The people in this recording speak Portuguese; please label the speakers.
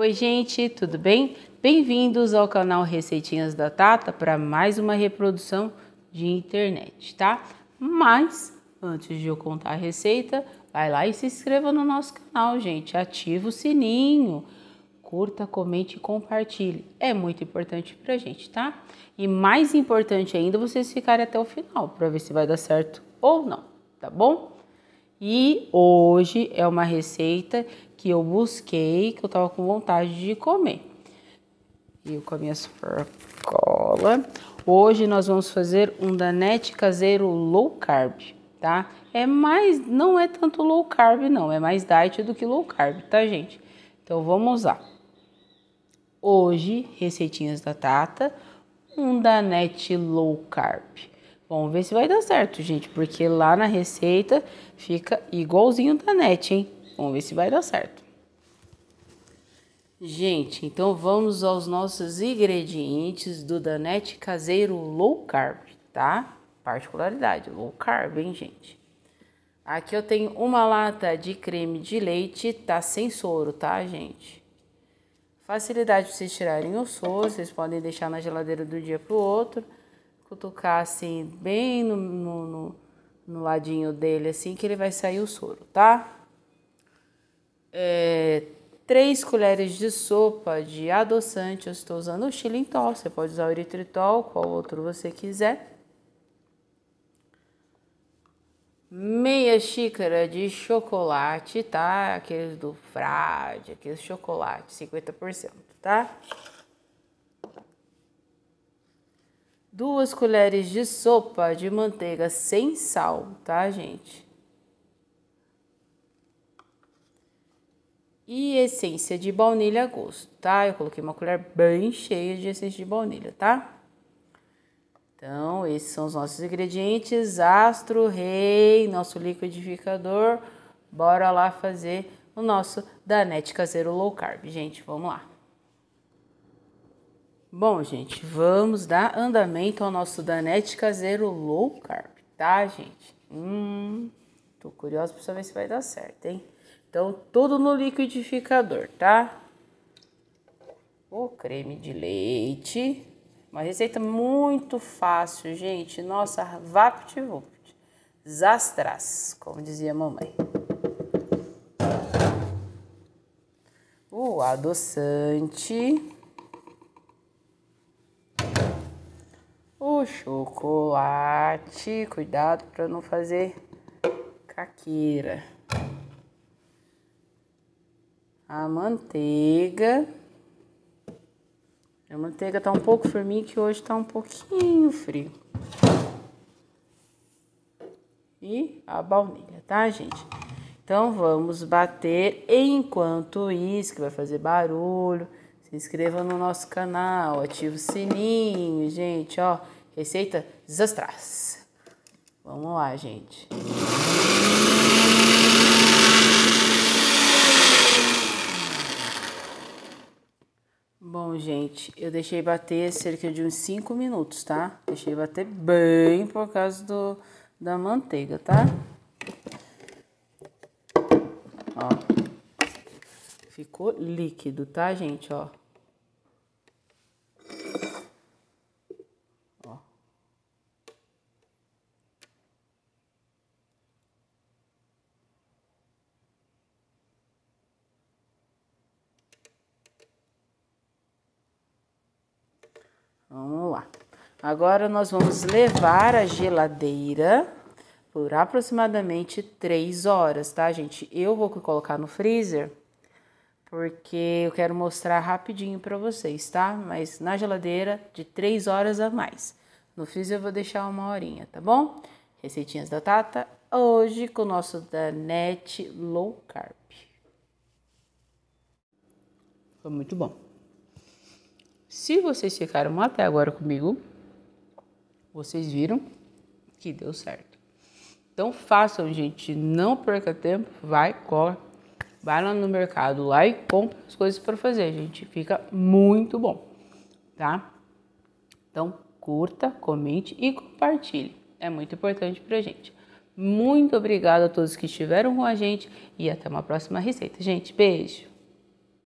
Speaker 1: Oi, gente, tudo bem? Bem-vindos ao canal Receitinhas da Tata para mais uma reprodução de internet, tá? Mas antes de eu contar a receita, vai lá e se inscreva no nosso canal, gente. Ativa o sininho, curta, comente e compartilhe. É muito importante a gente, tá? E mais importante ainda, vocês ficarem até o final para ver se vai dar certo ou não, tá bom? E hoje é uma receita que eu busquei, que eu tava com vontade de comer. E eu com a minha cola. Hoje nós vamos fazer um danete caseiro low carb, tá? É mais, não é tanto low carb não, é mais diet do que low carb, tá gente? Então vamos lá. Hoje, receitinhas da Tata, um danete low carb. Vamos ver se vai dar certo, gente, porque lá na receita fica igualzinho da net, hein? Vamos ver se vai dar certo. Gente, então vamos aos nossos ingredientes do Danete caseiro low carb, tá? Particularidade, low carb, hein, gente? Aqui eu tenho uma lata de creme de leite, tá sem soro, tá, gente? Facilidade para vocês tirarem o soro, vocês podem deixar na geladeira do dia para o outro cutucar assim, bem no, no, no ladinho dele, assim, que ele vai sair o soro, tá? É, colheres de sopa de adoçante, eu estou usando o xilitol, você pode usar o eritritol, qual outro você quiser. Meia xícara de chocolate, tá? Aqueles do frade, aqueles chocolate, 50%, tá? duas colheres de sopa de manteiga sem sal, tá, gente? E essência de baunilha a gosto, tá? Eu coloquei uma colher bem cheia de essência de baunilha, tá? Então, esses são os nossos ingredientes. Astro Rei, nosso liquidificador. Bora lá fazer o nosso Danete Caseiro Low Carb, gente. Vamos lá. Bom, gente, vamos dar andamento ao nosso Danete caseiro low carb, tá, gente? Hum, tô curiosa pra saber se vai dar certo, hein? Então, tudo no liquidificador, tá? O creme de leite, uma receita muito fácil, gente. Nossa, VaptVupt, zastras, como dizia a mamãe. O adoçante chocolate. Cuidado para não fazer caqueira. A manteiga. A manteiga tá um pouco firminha que hoje tá um pouquinho frio. E a baunilha, tá, gente? Então vamos bater enquanto isso, que vai fazer barulho. Se inscreva no nosso canal, ativa o sininho, gente, ó. Receita desastrosa. Vamos lá, gente. Bom, gente, eu deixei bater cerca de uns 5 minutos, tá? Deixei bater bem por causa do, da manteiga, tá? Ó. Ficou líquido, tá, gente? Ó. Vamos lá. Agora nós vamos levar a geladeira por aproximadamente 3 horas, tá, gente? Eu vou colocar no freezer porque eu quero mostrar rapidinho para vocês, tá? Mas na geladeira de 3 horas a mais. No freezer eu vou deixar uma horinha, tá bom? Receitinhas da Tata, hoje com o nosso Danete Low Carb. Foi muito bom. Se vocês ficaram até agora comigo, vocês viram que deu certo. Então façam, gente, não perca tempo, vai, cola, vai lá no mercado lá e compra as coisas para fazer, gente, fica muito bom, tá? Então curta, comente e compartilhe, é muito importante pra gente. Muito obrigado a todos que estiveram com a gente e até uma próxima receita, gente. Beijo!